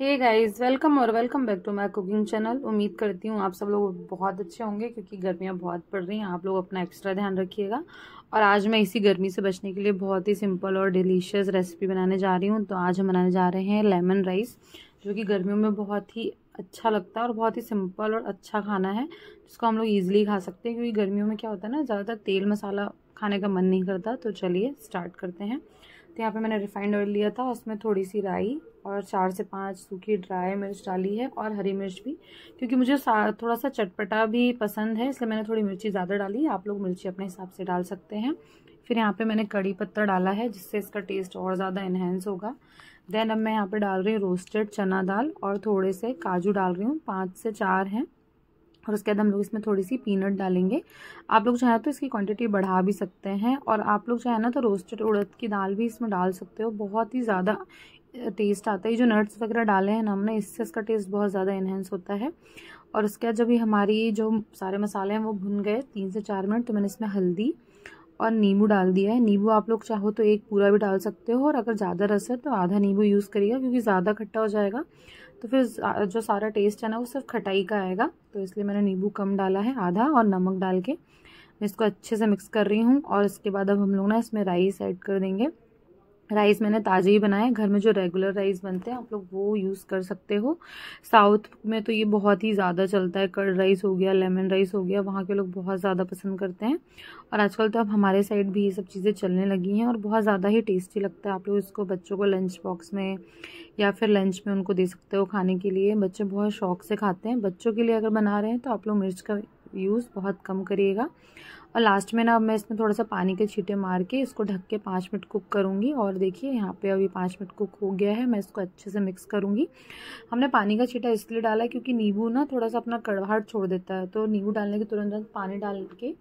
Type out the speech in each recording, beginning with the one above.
हे guys welcome और welcome back to my cooking channel उम्मीद करती हूँ आप सब लोग बहुत अच्छे होंगे क्योंकि गर्मियाँ बहुत पड़ रही हैं आप लोग अपना एक्स्ट्रा ध्यान रखिएगा और आज मैं इसी गर्मी से बचने के लिए बहुत ही सिंपल और डिलीशियस रेसिपी बनाने जा रही हूँ तो आज हम बनाने जा रहे हैं लेमन राइस जो कि गर्मियों में बहुत ही अच्छा लगता है और बहुत ही सिंपल और अच्छा खाना है जिसको हम लोग ईजिली खा सकते हैं क्योंकि गर्मियों में क्या होता है ना ज़्यादातर तेल मसाला खाने का मन नहीं करता तो चलिए स्टार्ट करते हैं तो यहाँ पे मैंने रिफाइंड ऑयल लिया था उसमें थोड़ी सी राई और चार से पांच सूखी ड्राई मिर्च डाली है और हरी मिर्च भी क्योंकि मुझे थोड़ा सा चटपटा भी पसंद है इसलिए मैंने थोड़ी मिर्ची ज़्यादा डाली आप लोग मिर्ची अपने हिसाब से डाल सकते हैं फिर यहाँ पर मैंने कड़ी पत्ता डाला है जिससे इसका टेस्ट और ज़्यादा इन्हेंस होगा देन अब मैं यहाँ पर डाल रही हूँ रोस्टेड चना दाल और थोड़े से काजू डाल रही हूँ पाँच से चार हैं और उसके बाद हम लोग इसमें थोड़ी सी पीनट डालेंगे आप लोग चाहे तो इसकी क्वांटिटी बढ़ा भी सकते हैं और आप लोग चाहे ना तो रोस्टेड उड़द की दाल भी इसमें डाल सकते हो बहुत ही ज़्यादा टेस्ट आता है ये जो नट्स वगैरह डाले हैं ना हमने इससे इसका टेस्ट बहुत ज़्यादा इन्हेंस होता है और उसके बाद जब ये हमारी जो सारे मसाले हैं वो भुन गए तीन से चार मिनट तो मैंने इसमें हल्दी और नींबू डाल दिया है नींबू आप लोग चाहो तो एक पूरा भी डाल सकते हो और अगर ज़्यादा रस है तो आधा नींबू यूज़ करिएगा क्योंकि ज़्यादा खट्टा हो जाएगा तो फिर जो सारा टेस्ट है ना वो सिर्फ खटाई का आएगा तो इसलिए मैंने नींबू कम डाला है आधा और नमक डाल के मैं इसको अच्छे से मिक्स कर रही हूँ और इसके बाद अब हम लोग ना इसमें राइस ऐड कर देंगे राइस मैंने ताज़े ही बनाए घर में जो रेगुलर राइस बनते हैं आप लोग वो यूज़ कर सकते हो साउथ में तो ये बहुत ही ज़्यादा चलता है कर्ड राइस हो गया लेमन राइस हो गया वहाँ के लोग बहुत ज़्यादा पसंद करते हैं और आजकल तो अब हमारे साइड भी ये सब चीज़ें चलने लगी हैं और बहुत ज़्यादा ही टेस्टी लगता है आप लोग इसको बच्चों को लंच बॉक्स में या फिर लंच में उनको दे सकते हो खाने के लिए बच्चे बहुत शौक से खाते हैं बच्चों के लिए अगर बना रहे हैं तो आप लोग मिर्च का यूज़ बहुत कम करिएगा और लास्ट में ना अब मैं इसमें थोड़ा सा पानी के छींटे मार के इसको ढक के पाँच मिनट कुक करूँगी और देखिए यहाँ पे अभी पाँच मिनट कुक हो गया है मैं इसको अच्छे से मिक्स करूँगी हमने पानी का छींटा इसलिए डाला है क्योंकि नींबू ना थोड़ा सा अपना कड़वाहट छोड़ देता है तो नींबू डालने के तुरंत पानी डाल के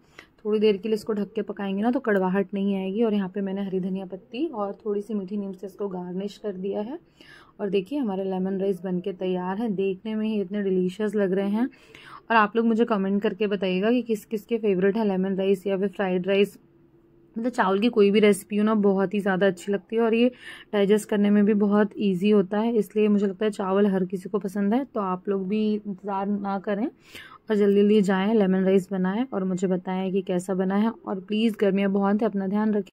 थोड़ी देर के लिए इसको ढक के पकाएंगे ना तो कड़वाहट नहीं आएगी और यहाँ पर मैंने हरी धनिया पत्ती और थोड़ी सी मीठी नीम से इसको गार्निश कर दिया है और देखिए हमारे लेमन राइस बन के तैयार है देखने में ही इतने डिलीशियस लग रहे हैं और आप लोग मुझे कमेंट करके बताइएगा कि किस किस के फेवरेट है लेमन राइस या फिर फ्राइड राइस मतलब चावल की कोई भी रेसिपी हो ना बहुत ही ज़्यादा अच्छी लगती है और ये डाइजेस्ट करने में भी बहुत ईजी होता है इसलिए मुझे लगता है चावल हर किसी को पसंद है तो आप लोग भी इंतज़ार ना करें और जल्दी जल्दी जाएँ लेमन राइस बनाएं और मुझे बताएं कि कैसा बना है और प्लीज़ गर्मियाँ बहुत है अपना ध्यान रखें